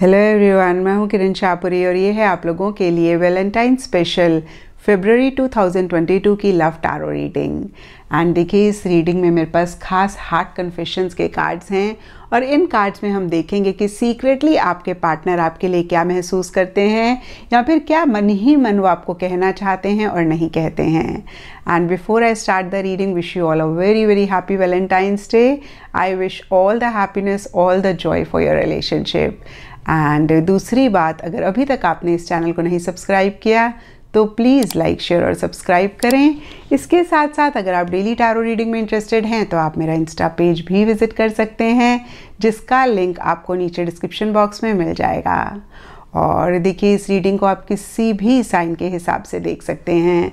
hello everyone मैं हूं किरण शाहपुरी और ये है आप लोगों के लिए वैलेंटाइन स्पेशल फेबररी 2022 की लव टारो रीडिंग एंड देखिए इस रीडिंग में मेरे पास खास हार्ट कन्फेशंस के कार्ड्स हैं और इन कार्ड्स में हम देखेंगे कि सीक्रेटली आपके पार्टनर आपके लिए क्या महसूस करते हैं या फिर क्या मन ही मन वो आपको कहना चाहते हैं और नहीं कहते हैं and before I start the reading wish you all a very very happy Valentine's Day I wish all the happiness all the joy for your relationship and दूसरी बात अगर अभी तक आपने इस चैनल को नहीं सब्सक्राइब किया तो प्लीज़ लाइक शेयर और सब्सक्राइब करें इसके साथ साथ अगर आप डेली टैरो रीडिंग में इंटरेस्टेड हैं तो आप मेरा इंस्टा पेज भी विज़िट कर सकते हैं जिसका लिंक आपको नीचे डिस्क्रिप्शन बॉक्स में मिल जाएगा और देखिए इस रीडिंग को आप किसी भी साइन के हिसाब से देख सकते हैं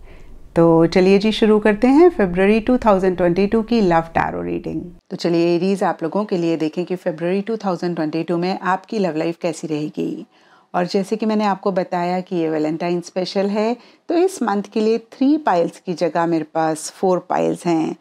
तो चलिए जी शुरू करते हैं फेबररी 2022 की लव टैरो रीडिंग तो चलिए एरीज आप लोगों के लिए देखें कि फेबररी 2022 में आपकी लव लाइफ कैसी रहेगी और जैसे कि मैंने आपको बताया कि ये वैलेंटाइन स्पेशल है तो इस मंथ के लिए थ्री पाइल्स की जगह मेरे पास फोर पाइल्स हैं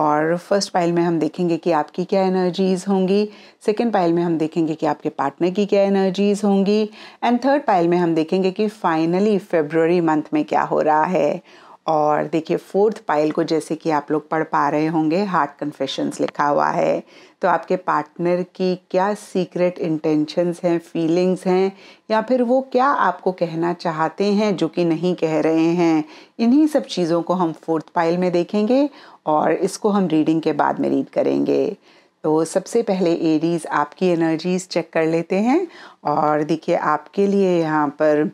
और फर्स्ट पाइल में हम देखेंगे कि आपकी क्या एनर्जीज़ होंगी सेकेंड पाइल में हम देखेंगे कि आपके पार्टनर की क्या एनर्जीज़ होंगी एंड थर्ड पाइल में हम देखेंगे कि फाइनली फेब्रवरी मंथ में क्या हो रहा है और देखिए फोर्थ पाइल को जैसे कि आप लोग पढ़ पा रहे होंगे हार्ट कन्फेशंस लिखा हुआ है तो आपके पार्टनर की क्या सीक्रेट इंटेंशंस हैं फीलिंग्स हैं या फिर वो क्या आपको कहना चाहते हैं जो कि नहीं कह रहे हैं इन्हीं सब चीज़ों को हम फोर्थ पाइल में देखेंगे और इसको हम रीडिंग के बाद में रीड करेंगे तो सबसे पहले एरीज आपकी एनर्जीज चेक कर लेते हैं और देखिए आपके लिए यहाँ पर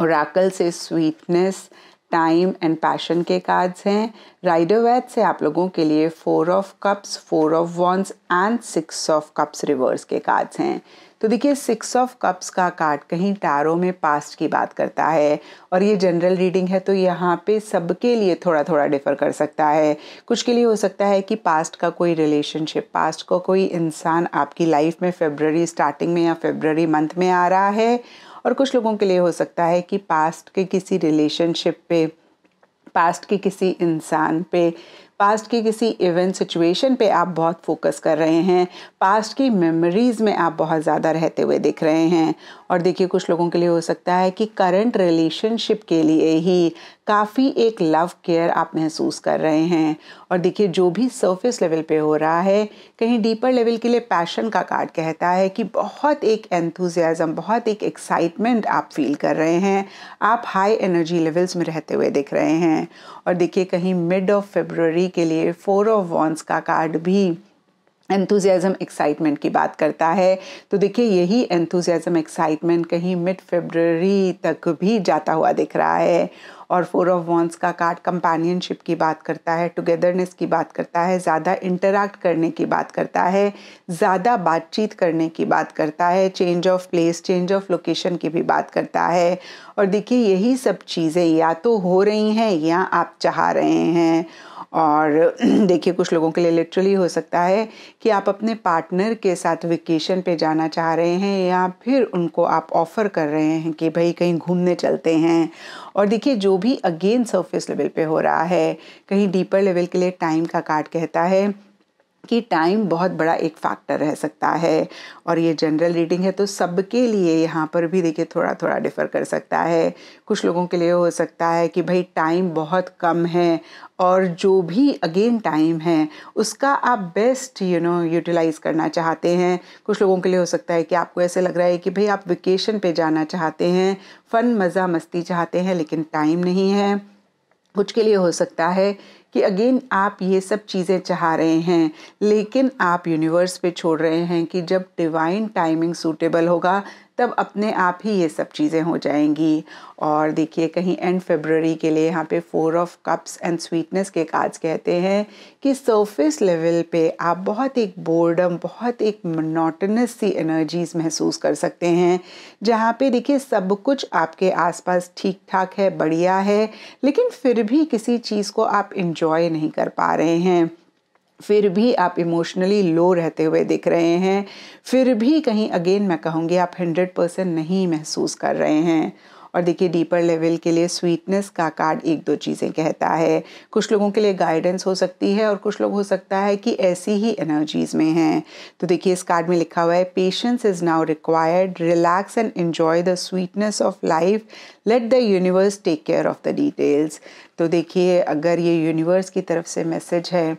और से स्वीटनेस टाइम एंड पैशन के कार्ड्स हैं राइडोवैद वैद से आप लोगों के लिए four of cups four of wands and six of cups reverse के कार्ड्स हैं तो देखिए सिक्स ऑफ कप्स का कार्ड कहीं टारों में पास्ट की बात करता है और ये जनरल रीडिंग है तो यहाँ पे सबके लिए थोड़ा थोड़ा डिफ़र कर सकता है कुछ के लिए हो सकता है कि पास्ट का कोई रिलेशनशिप पास्ट का कोई इंसान आपकी लाइफ में फेबररी स्टार्टिंग में या फेबररी मंथ में आ रहा है और कुछ लोगों के लिए हो सकता है कि पास्ट के किसी रिलेशनशिप पे पास्ट के किसी इंसान पे पास्ट के किसी इवेंट सिचुएशन पे आप बहुत फोकस कर रहे हैं पास्ट की मेमोरीज़ में आप बहुत ज़्यादा रहते हुए दिख रहे हैं और देखिए कुछ लोगों के लिए हो सकता है कि करंट रिलेशनशिप के लिए ही काफ़ी एक लव केयर आप महसूस कर रहे हैं और देखिए जो भी सरफेस लेवल पे हो रहा है कहीं डीपर लेवल के लिए पैशन का कार्ड कहता है कि बहुत एक एंथुजियाज़म बहुत एक एक्साइटमेंट आप फील कर रहे हैं आप हाई एनर्जी लेवल्स में रहते हुए दिख रहे हैं और देखिए कहीं मिड ऑफ फेब्रवरी के लिए फोर ऑफ वॉन्स का कार्ड भी एंथुजियाज़म एक्साइटमेंट की बात करता है तो देखिए यही एंथुजियाज़म एक्साइटमेंट कहीं मिड फेब्रवरी तक भी जाता हुआ दिख रहा है और फोर ऑफ वॉन्स का कार्ड कंपेनियनशिप की बात करता है टुगेदरनेस की बात करता है ज़्यादा इंटरेक्ट करने की बात करता है ज़्यादा बातचीत करने की बात करता है change of place change of location की भी बात करता है और देखिए यही सब चीज़ें या तो हो रही हैं या आप चाह रहे हैं और देखिए कुछ लोगों के लिए लिटरली हो सकता है कि आप अपने पार्टनर के साथ वेकेशन पे जाना चाह रहे हैं या फिर उनको आप ऑफ़र कर रहे हैं कि भाई कहीं घूमने चलते हैं और देखिए जो भी अगेन सरफेस लेवल पे हो रहा है कहीं डीपर लेवल के लिए टाइम का कार्ड कहता है कि टाइम बहुत बड़ा एक फैक्टर रह सकता है और ये जनरल रीडिंग है तो सबके लिए यहाँ पर भी देखिए थोड़ा थोड़ा डिफ़र कर सकता है कुछ लोगों के लिए हो सकता है कि भाई टाइम बहुत कम है और जो भी अगेन टाइम है उसका आप बेस्ट यू नो यूटिलाइज़ करना चाहते हैं कुछ लोगों के लिए हो सकता है कि आपको ऐसे लग रहा है कि भाई आप वेकेशन पे जाना चाहते हैं फ़न मज़ा मस्ती चाहते हैं लेकिन टाइम नहीं है कुछ के लिए हो सकता है कि अगेन आप ये सब चीज़ें चाह रहे हैं लेकिन आप यूनिवर्स पे छोड़ रहे हैं कि जब डिवाइन टाइमिंग सूटेबल होगा तब अपने आप ही ये सब चीज़ें हो जाएंगी और देखिए कहीं एंड फेबररी के लिए यहाँ पे four of cups and sweetness के कार्ड्स कहते हैं कि सरफेस लेवल पे आप बहुत एक बोर्डम बहुत एक मोनोटनस सी एनर्जीज महसूस कर सकते हैं जहाँ पे देखिए सब कुछ आपके आसपास ठीक ठाक है बढ़िया है लेकिन फिर भी किसी चीज़ को आप इंजॉय नहीं कर पा रहे हैं फिर भी आप इमोशनली लो रहते हुए दिख रहे हैं फिर भी कहीं अगेन मैं कहूँगी आप हंड्रेड परसेंट नहीं महसूस कर रहे हैं और देखिए डीपर लेवल के लिए स्वीटनेस का कार्ड एक दो चीज़ें कहता है कुछ लोगों के लिए गाइडेंस हो सकती है और कुछ लोग हो सकता है कि ऐसी ही एनर्जीज में हैं तो देखिए इस कार्ड में लिखा हुआ है patience is now required relax and enjoy the sweetness of life let the universe take care of the details तो देखिए अगर ये यूनिवर्स की तरफ से मैसेज है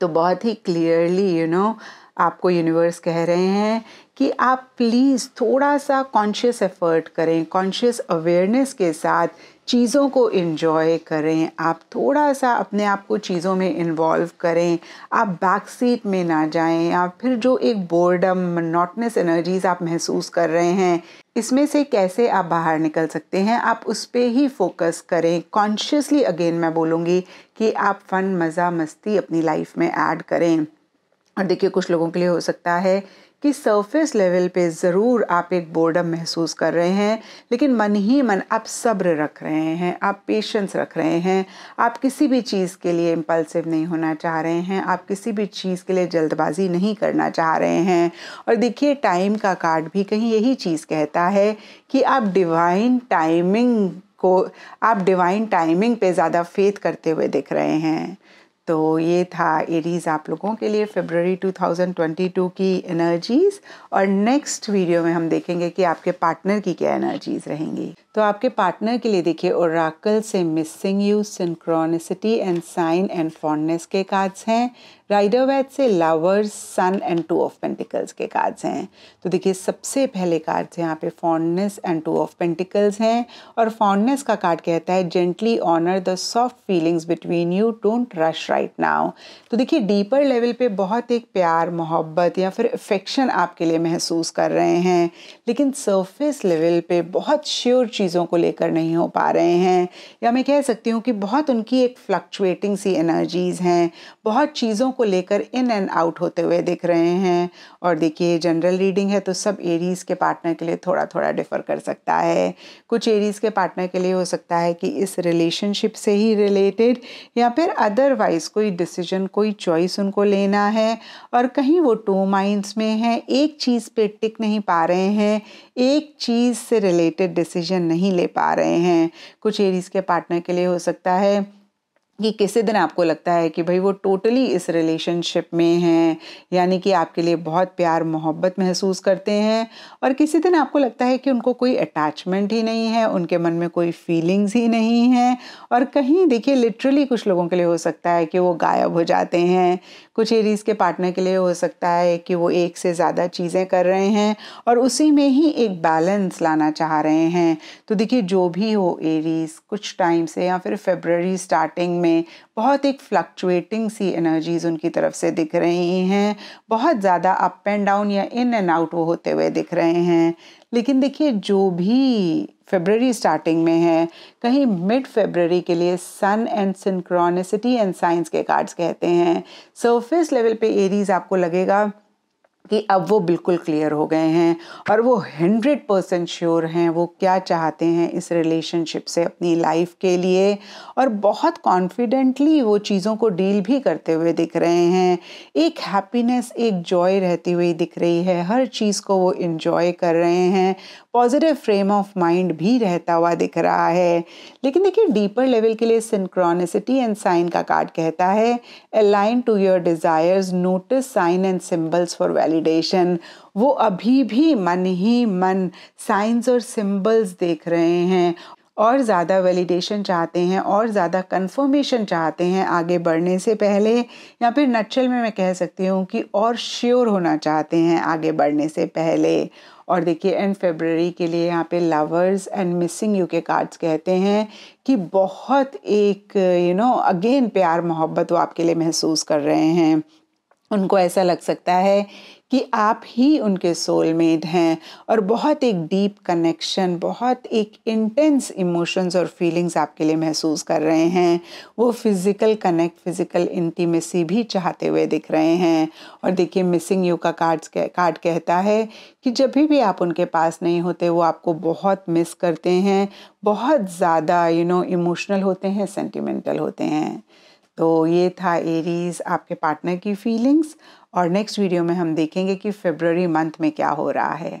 तो बहुत ही क्लियरली यू नो आपको यूनिवर्स कह रहे हैं कि आप प्लीज़ थोड़ा सा कॉन्शियस एफर्ट करें कॉन्शियस अवेयरनेस के साथ चीज़ों को इन्जॉय करें आप थोड़ा सा अपने आप को चीज़ों में इन्वॉल्व करें आप बैक सीट में ना जाएं आप फिर जो एक बोर्डम मनोटनस एनर्जीज़ आप महसूस कर रहे हैं इसमें से कैसे आप बाहर निकल सकते हैं आप उस पर ही फोकस करें कॉन्शियसली अगेन मैं बोलूँगी कि आप फ़न मज़ा मस्ती अपनी लाइफ में ऐड करें और देखिए कुछ लोगों के लिए हो सकता है कि सरफेस लेवल पे ज़रूर आप एक बोर्डम महसूस कर रहे हैं लेकिन मन ही मन आप सब्र रख रहे हैं आप पेशेंस रख रहे हैं आप किसी भी चीज़ के लिए इम्पल्सिव नहीं होना चाह रहे हैं आप किसी भी चीज़ के लिए जल्दबाजी नहीं करना चाह रहे हैं और देखिए टाइम का कार्ड भी कहीं यही चीज़ कहता है कि आप डिवाइन टाइमिंग को आप डिवाइन टाइमिंग पे ज़्यादा फेथ करते हुए दिख रहे हैं तो ये था एरीज आप लोगों के लिए फेबररी 2022 की एनर्जीज और नेक्स्ट वीडियो में हम देखेंगे कि आपके पार्टनर की क्या एनर्जीज रहेंगी तो आपके पार्टनर के लिए देखिए और से missing you synchronicity and sign and fondness के कार्ड्स हैं राइडर वैद से lovers sun and two of pentacles के कार्ड्स हैं तो देखिए सबसे पहले कार्ड्स यहाँ पे fondness and two of pentacles हैं और फॉन्डनेस का कार्ड कहता है gently honour the soft feelings between you don't rush right now तो देखिए डीपर लेवल पे बहुत एक प्यार मोहब्बत या फिर अफेक्शन आपके लिए महसूस कर रहे हैं लेकिन सर्फेस लेवल पर बहुत श्योर चीज़ों को लेकर नहीं हो पा रहे हैं या मैं कह सकती हूँ कि बहुत उनकी एक फ्लक्चुएटिंग सी एनर्जीज़ हैं बहुत चीज़ों को लेकर इन एंड आउट होते हुए दिख रहे हैं और देखिए जनरल रीडिंग है तो सब एरीज़ के पार्टनर के लिए थोड़ा थोड़ा डिफ़र कर सकता है कुछ एरीज़ के पार्टनर के लिए हो सकता है कि इस रिलेशनशिप से ही रिलेटेड या फिर अदरवाइज़ कोई डिसीजन कोई चॉइस उनको लेना है और कहीं वो टू माइंड्स में हैं एक चीज़ पे टिक नहीं पा रहे हैं एक चीज़ से रिलेटेड डिसीजन नहीं ले पा रहे हैं कुछ एरीज़ के पार्टनर के लिए हो सकता है कि किसी दिन आपको लगता है कि भाई वो टोटली इस रिलेशनशिप में हैं यानी कि आपके लिए बहुत प्यार मोहब्बत महसूस करते हैं और किसी दिन आपको लगता है कि उनको कोई अटैचमेंट ही नहीं है उनके मन में कोई फीलिंग्स ही नहीं है और कहीं देखिए लिटरली कुछ लोगों के लिए हो सकता है कि वो गायब हो जाते हैं कुछ एरीज़ के पार्टनर के लिए हो सकता है कि वो एक से ज़्यादा चीज़ें कर रहे हैं और उसी में ही एक बैलेंस लाना चाह रहे हैं तो देखिए जो भी हो एरीज़ कुछ टाइम से या फिर फेबररी स्टार्टिंग में में बहुत एक फ्लक्चुएटिंग सी एनर्जीज़ उनकी तरफ से दिख रही हैं बहुत ज़्यादा अप एंड डाउन या इन एंड आउट वो होते हुए दिख रहे हैं लेकिन देखिए जो भी फेबररी स्टार्टिंग में है कहीं मिड फेबररी के लिए sun and synchronicity and signs के कार्ड्स कहते हैं सरफेस लेवल पे एरीज आपको लगेगा कि अब वो बिल्कुल क्लियर हो गए हैं और वो हंड्रेड परसेंट श्योर हैं वो क्या चाहते हैं इस रिलेशनशिप से अपनी लाइफ के लिए और बहुत कॉन्फिडेंटली वो चीज़ों को डील भी करते हुए दिख रहे हैं एक हैप्पीनेस एक जॉय रहती हुई दिख रही है हर चीज़ को वो इन्जॉय कर रहे हैं पॉजिटिव फ्रेम ऑफ माइंड भी रहता हुआ दिख रहा है लेकिन देखिए डीपर लेवल के लिए सिंक्रॉनिसिटी एंड साइन का कार्ड कहता है align to your desires notice sign and symbols for value validation वो अभी भी मन ही मन साइंस और सिंबल्स देख रहे हैं और ज़्यादा वैलिडेशन चाहते हैं और ज़्यादा कंफर्मेशन चाहते हैं आगे बढ़ने से पहले या फिर नक्चल में मैं कह सकती हूँ कि और श्योर होना चाहते हैं आगे बढ़ने से पहले और देखिए एंड फेबररी के लिए यहाँ पे लवर्स एंड मिसिंग यू के कार्ड्स कहते हैं कि बहुत एक यू नो अगेन प्यार मोहब्बत वो आपके लिए महसूस कर रहे हैं उनको ऐसा लग सकता है कि आप ही उनके सोलमेट हैं और बहुत एक डीप कनेक्शन बहुत एक इंटेंस इमोशंस और फीलिंग्स आपके लिए महसूस कर रहे हैं वो फिज़िकल कनेक्ट फिज़िकल इंटीमेसी भी चाहते हुए दिख रहे हैं और देखिए मिसिंग यू का कार्ड कार्ड कहता है कि जब भी आप उनके पास नहीं होते वो आपको बहुत मिस करते हैं बहुत ज़्यादा यू नो इमोशनल होते हैं सेंटिमेंटल होते हैं तो ये था एरीज आपके पार्टनर की फीलिंग्स और नेक्स्ट वीडियो में हम देखेंगे कि फेबररी मंथ में क्या हो रहा है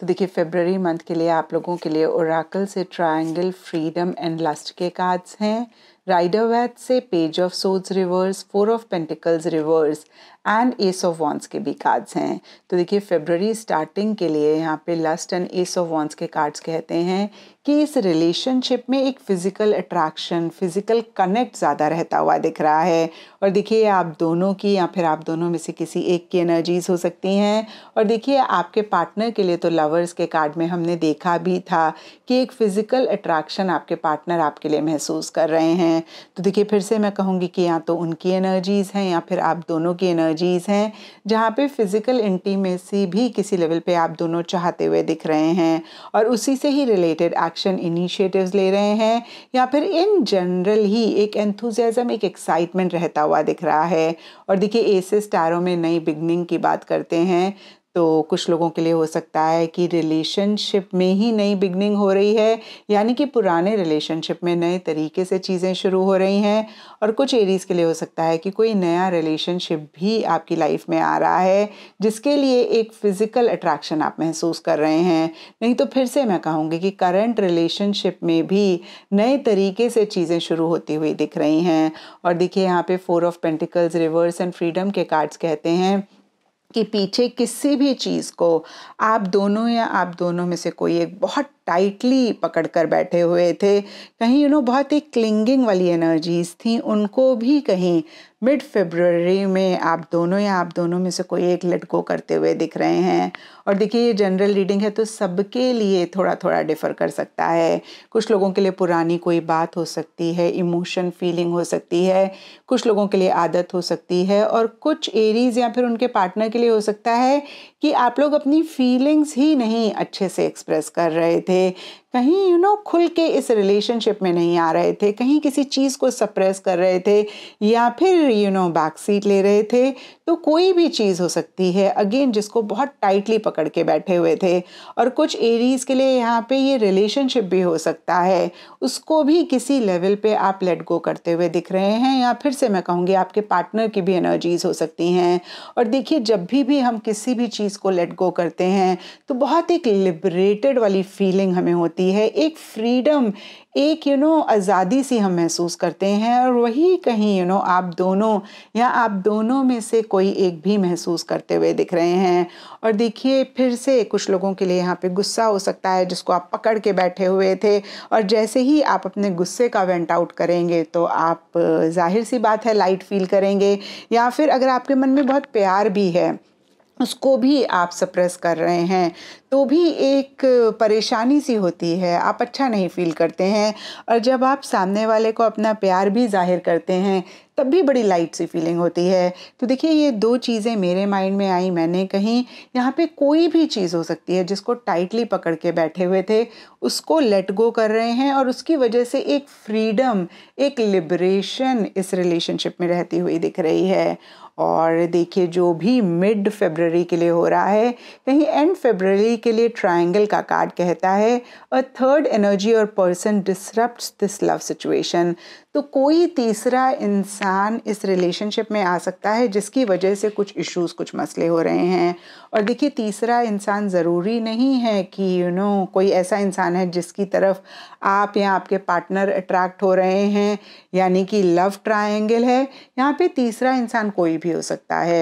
तो देखिए फेबररी मंथ के लिए आप लोगों के लिए ओराकल से ट्रायंगल फ्रीडम एंड लस्ट के कार्ड्स हैं राइडर वैद से page of swords reverse four of pentacles reverse and ace of wands के भी कार्ड्स हैं तो देखिए फेबररी स्टार्टिंग के लिए यहाँ पे lust and ace of wands के कार्ड्स कहते हैं कि इस रिलेशनशिप में एक फ़िज़िकल अट्रैक्शन फ़िज़िकल कनेक्ट ज़्यादा रहता हुआ दिख रहा है और देखिए आप दोनों की या फिर आप दोनों में से किसी एक की एनर्जीज़ हो सकती हैं और देखिए आपके पार्टनर के लिए तो लवर्स के कार्ड में हमने देखा भी था कि एक फ़िज़िकल अट्रैक्शन आपके पार्टनर आपके लिए महसूस कर रहे हैं हैं तो देखिए फिर से मैं कहूँगी कि या तो उनकी एनर्जीज़ हैं या फिर आप दोनों की एनर्जीज़ हैं जहाँ पे फिज़िकल इंटीमेसी भी किसी लेवल पे आप दोनों चाहते हुए दिख रहे हैं और उसी से ही रिलेटेड एक्शन इनिशिएटिव्स ले रहे हैं या फिर इन जनरल ही एक एंथुजम एक एक्साइटमेंट रहता हुआ दिख रहा है और देखिए ऐसे टैरो e में नई बिगनिंग की बात करते हैं तो कुछ लोगों के लिए हो सकता है कि रिलेशनशिप में ही नई बिगनिंग हो रही है यानी कि पुराने रिलेशनशिप में नए तरीके से चीज़ें शुरू हो रही हैं और कुछ एरीज़ के लिए हो सकता है कि कोई नया रिलेशनशिप भी आपकी लाइफ में आ रहा है जिसके लिए एक फ़िज़िकल अट्रैक्शन आप महसूस कर रहे हैं नहीं तो फिर से मैं कहूँगी कि करंट रिलेशनशिप में भी नए तरीके से चीज़ें शुरू होती हुई दिख रही हैं और देखिए यहाँ पे four of pentacles reverse and freedom के कार्ड्स कहते हैं के पीछे किसी भी चीज़ को आप दोनों या आप दोनों में से कोई एक बहुत टाइटली पकड़ कर बैठे हुए थे कहीं यू नो बहुत ही क्लिंगिंग वाली एनर्जीज थी उनको भी कहीं मिड फेब्रवरी में आप दोनों या आप दोनों में से कोई एक लटको करते हुए दिख रहे हैं और देखिए ये जनरल रीडिंग है तो सबके लिए थोड़ा थोड़ा डिफ़र कर सकता है कुछ लोगों के लिए पुरानी कोई बात हो सकती है इमोशन फीलिंग हो सकती है कुछ लोगों के लिए आदत हो सकती है और कुछ एरीज या फिर उनके पार्टनर के लिए हो सकता है कि आप लोग अपनी फीलिंग्स ही नहीं अच्छे से एक्सप्रेस कर रहे थे कहीं यू you नो know, खुल के इस रिलेशनशिप में नहीं आ रहे थे कहीं किसी चीज़ को सप्रेस कर रहे थे या फिर यू नो बैक सीट ले रहे थे तो कोई भी चीज़ हो सकती है अगेन जिसको बहुत टाइटली पकड़ के बैठे हुए थे और कुछ एरीज़ के लिए यहाँ पे ये रिलेशनशिप भी हो सकता है उसको भी किसी लेवल पे आप लेट गो करते हुए दिख रहे हैं या फिर से मैं कहूँगी आपके पार्टनर की भी एनर्जीज हो सकती हैं और देखिए जब भी भी हम किसी भी चीज़ को लेट गो करते हैं तो बहुत एक लिबरेटेड वाली फीलिंग हमें होती होती है एक फ्रीडम एक यू you नो know, आज़ादी सी हम महसूस करते हैं और वही कहीं यू you नो know, आप दोनों या आप दोनों में से कोई एक भी महसूस करते हुए दिख रहे हैं और देखिए फिर से कुछ लोगों के लिए यहाँ पे गुस्सा हो सकता है जिसको आप पकड़ के बैठे हुए थे और जैसे ही आप अपने गुस्से का वेंट आउट करेंगे तो आप जाहिर सी बात है लाइट फील करेंगे या फिर अगर आपके मन में बहुत प्यार भी है उसको भी आप सप्रेस कर रहे हैं तो भी एक परेशानी सी होती है आप अच्छा नहीं फील करते हैं और जब आप सामने वाले को अपना प्यार भी जाहिर करते हैं तब भी बड़ी लाइट सी फीलिंग होती है तो देखिए ये दो चीज़ें मेरे माइंड में आई मैंने कहीं यहाँ पे कोई भी चीज़ हो सकती है जिसको टाइटली पकड़ के बैठे हुए थे उसको लेट गो कर रहे हैं और उसकी वजह से एक फ्रीडम एक लिबरेशन इस रिलेशनशिप में रहती हुई दिख रही है और देखिए जो भी मिड फेबररी के लिए हो रहा है कहीं एंड फेबररी के लिए ट्रायंगल का कार्ड कहता है अ थर्ड एनर्जी और person disrupt this love situation तो कोई तीसरा इंसान इस रिलेशनशिप में आ सकता है जिसकी वजह से कुछ इश्यूज कुछ मसले हो रहे हैं और देखिए तीसरा इंसान ज़रूरी नहीं है कि यू you नो know, कोई ऐसा इंसान है जिसकी तरफ आप या आपके पार्टनर अट्रैक्ट हो रहे हैं यानी कि लव ट्राइंगल है यहाँ पे तीसरा इंसान कोई भी भी हो सकता है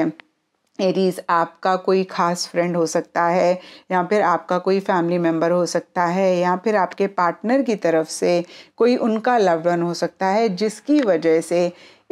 एरीज आपका कोई ख़ास फ्रेंड हो सकता है या फिर आपका कोई फैमिली मेम्बर हो सकता है या फिर आपके पार्टनर की तरफ से कोई उनका लवन वन हो सकता है जिसकी वजह से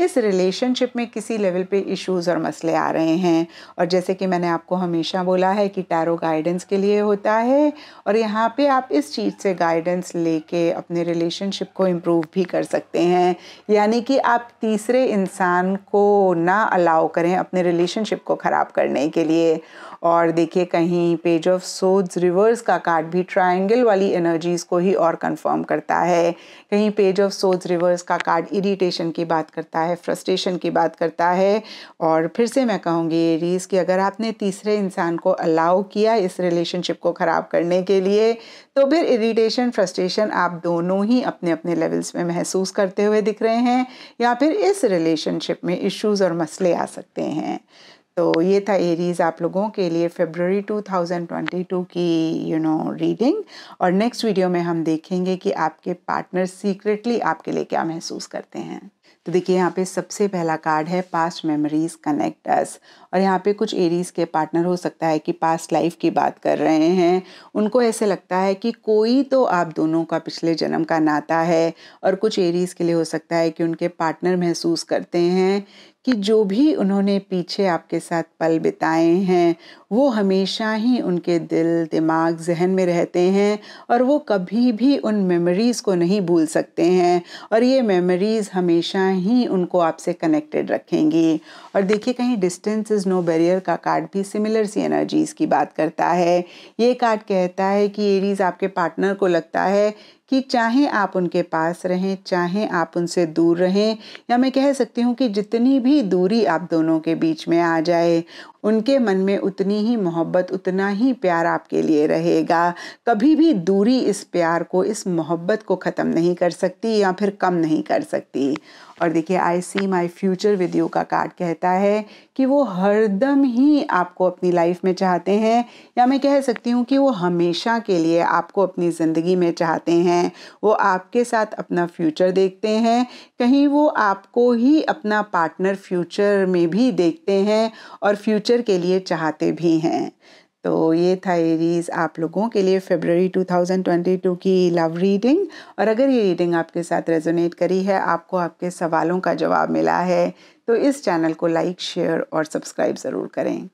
इस रिलेशनशिप में किसी लेवल पे इश्यूज और मसले आ रहे हैं और जैसे कि मैंने आपको हमेशा बोला है कि टैरो गाइडेंस के लिए होता है और यहाँ पे आप इस चीज़ से गाइडेंस लेके अपने रिलेशनशिप को इम्प्रूव भी कर सकते हैं यानी कि आप तीसरे इंसान को ना अलाउ करें अपने रिलेशनशिप को ख़राब करने के लिए और देखिए कहीं पेज ऑफ सोड्स रिवर्स का कार्ड भी ट्रायंगल वाली एनर्जीज को ही और कंफर्म करता है कहीं पेज ऑफ सोड्स रिवर्स का कार्ड इरिटेशन की बात करता है फ्रस्ट्रेशन की बात करता है और फिर से मैं कहूँगी एरीज कि अगर आपने तीसरे इंसान को अलाउ किया इस रिलेशनशिप को ख़राब करने के लिए तो फिर इरीटेशन फ्रस्ट्रेशन आप दोनों ही अपने अपने लेवल्स में महसूस करते हुए दिख रहे हैं या फिर इस रिलेशनशिप में इश्यूज़ और मसले आ सकते हैं तो ये था एरीज आप लोगों के लिए फेबररी 2022 की यू नो रीडिंग और नेक्स्ट वीडियो में हम देखेंगे कि आपके पार्टनर सीक्रेटली आपके लिए क्या महसूस करते हैं तो देखिए यहाँ पे सबसे पहला कार्ड है पास्ट मेमोरीज कनेक्ट अस और यहाँ पे कुछ एरीज के पार्टनर हो सकता है कि पास्ट लाइफ की बात कर रहे हैं उनको ऐसे लगता है कि कोई तो आप दोनों का पिछले जन्म का नाता है और कुछ एरीज के लिए हो सकता है कि उनके पार्टनर महसूस करते हैं कि जो भी उन्होंने पीछे आपके साथ पल बिताए हैं वो हमेशा ही उनके दिल दिमाग जहन में रहते हैं और वो कभी भी उन मेमोरीज़ को नहीं भूल सकते हैं और ये मेमोरीज़ हमेशा ही उनको आपसे कनेक्टेड रखेंगी और देखिए कहीं डिस्टेंस इज़ नो बैरियर का कार्ड भी सिमिलर सी एनर्जीज़ की बात करता है ये कार्ड कहता है कि एरीज़ आपके पार्टनर को लगता है कि चाहे आप उनके पास रहें चाहे आप उनसे दूर रहें या मैं कह सकती हूँ कि जितनी भी दूरी आप दोनों के बीच में आ जाए उनके मन में उतनी ही मोहब्बत उतना ही प्यार आपके लिए रहेगा कभी भी दूरी इस प्यार को इस मोहब्बत को ख़त्म नहीं कर सकती या फिर कम नहीं कर सकती और देखिए I see my future with you का कार्ड कहता है कि वो हरदम ही आपको अपनी लाइफ में चाहते हैं या मैं कह सकती हूँ कि वो हमेशा के लिए आपको अपनी ज़िंदगी में चाहते हैं वो आपके साथ अपना फ्यूचर देखते हैं कहीं वो आपको ही अपना पार्टनर फ्यूचर में भी देखते हैं और फ्यूचर के लिए चाहते भी हैं तो ये था एरीज आप लोगों के लिए फेबररी 2022 की लव रीडिंग और अगर ये रीडिंग आपके साथ रेजोनेट करी है आपको आपके सवालों का जवाब मिला है तो इस चैनल को लाइक शेयर और सब्सक्राइब ज़रूर करें